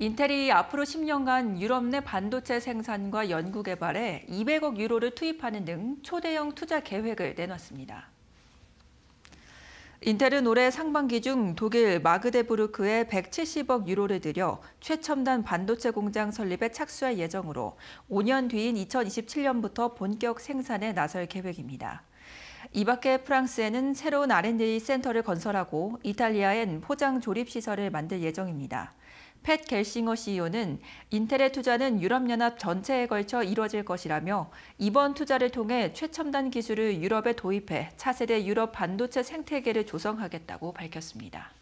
인텔이 앞으로 10년간 유럽 내 반도체 생산과 연구 개발에 200억 유로를 투입하는 등 초대형 투자 계획을 내놨습니다. 인텔은 올해 상반기 중 독일 마그데부르크에 170억 유로를 들여 최첨단 반도체 공장 설립에 착수할 예정으로 5년 뒤인 2027년부터 본격 생산에 나설 계획입니다. 이 밖에 프랑스에는 새로운 R&D 센터를 건설하고 이탈리아엔 포장 조립 시설을 만들 예정입니다. 팻 겔싱어 CEO는 인텔의 투자는 유럽연합 전체에 걸쳐 이뤄질 것이라며 이번 투자를 통해 최첨단 기술을 유럽에 도입해 차세대 유럽 반도체 생태계를 조성하겠다고 밝혔습니다.